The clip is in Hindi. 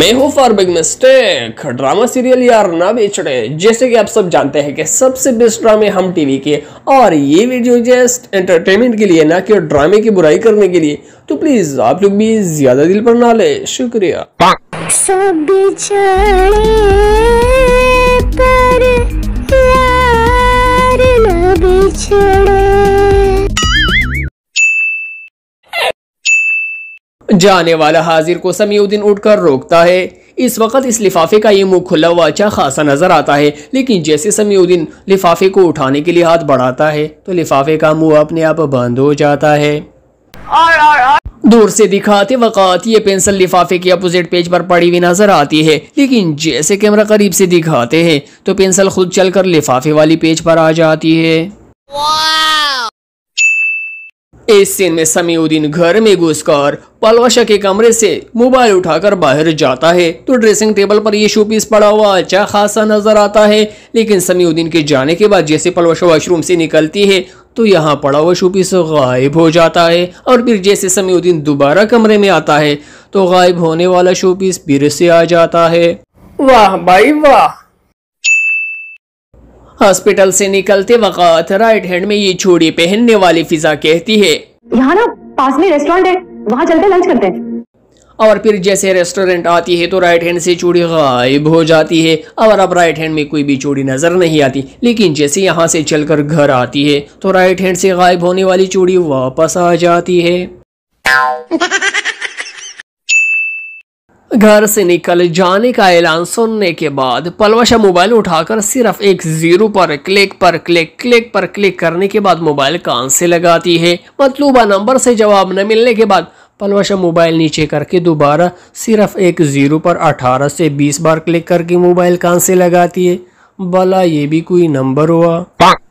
मैं हूँ for big mistake drama serial यार ना बेच रहे जैसे कि आप सब जानते हैं कि सबसे बेस्ट ड्रामे हम टीवी के और ये वीडियो जस्ट एंटरटेनमेंट के लिए ना कि ड्रामे की बुराई करने के लिए तो प्लीज आप लोग भी ज्यादा दिल पर ना ले शुक्रिया जाने वाला हाजिर को समीउद्दीन उठकर रोकता है इस वक्त इस लिफाफे का ये मुंह खुला हुआ अच्छा खासा नजर आता है लेकिन जैसे समीउद्दीन लिफाफे को उठाने के लिए हाथ बढ़ाता है तो लिफाफे का मुंह अपने आप बंद हो जाता है आर आर आर। दूर से दिखाते वक़्त ये पेंसिल लिफाफे के अपोजिट पेज पर पड़ी हुई नजर आती है लेकिन जैसे कैमरा करीब से दिखाते हैं तो पेंसिल खुद चलकर लिफाफे वाली पेज पर आ जाती है इस सीन में समीउद्दीन घर में घुसकर पलवशा के कमरे से मोबाइल उठाकर बाहर जाता है तो ड्रेसिंग टेबल पर ये शो पीस पड़ा हुआ अच्छा खासा नजर आता है लेकिन समीउद्दीन के जाने के बाद जैसे पलवशा वॉशरूम से निकलती है तो यहाँ पड़ा हुआ शो पीस गायब हो जाता है और फिर जैसे समीउद्दीन दोबारा कमरे में आता है तो गायब होने वाला शो पीस फिर से आ जाता है वाह भाई वाह हॉस्पिटल से निकलते वक़्त राइट हैंड में ये चूड़ी पहनने वाली फिजा कहती है यहाँ ना पास में रेस्टोरेंट है वहाँ चलते लंच करते हैं और फिर जैसे रेस्टोरेंट आती है तो राइट हैंड से चूड़ी गायब हो जाती है और अब राइट हैंड में कोई भी चूड़ी नज़र नहीं आती लेकिन जैसे यहाँ से चलकर घर आती है तो राइट हैंड से गायब होने वाली चूड़ी वापस आ जाती है घर से निकल जाने का ऐलान सुनने के बाद पलवशा मोबाइल उठाकर सिर्फ एक जीरो पर क्लिक पर क्लिक क्लिक पर क्लिक करने के बाद मोबाइल कान से लगाती है मतलूबा नंबर से जवाब न मिलने के बाद पलवशा मोबाइल नीचे करके दोबारा सिर्फ एक जीरो पर अठारह से बीस बार क्लिक करके मोबाइल कान से लगाती है भला ये भी कोई नंबर हुआ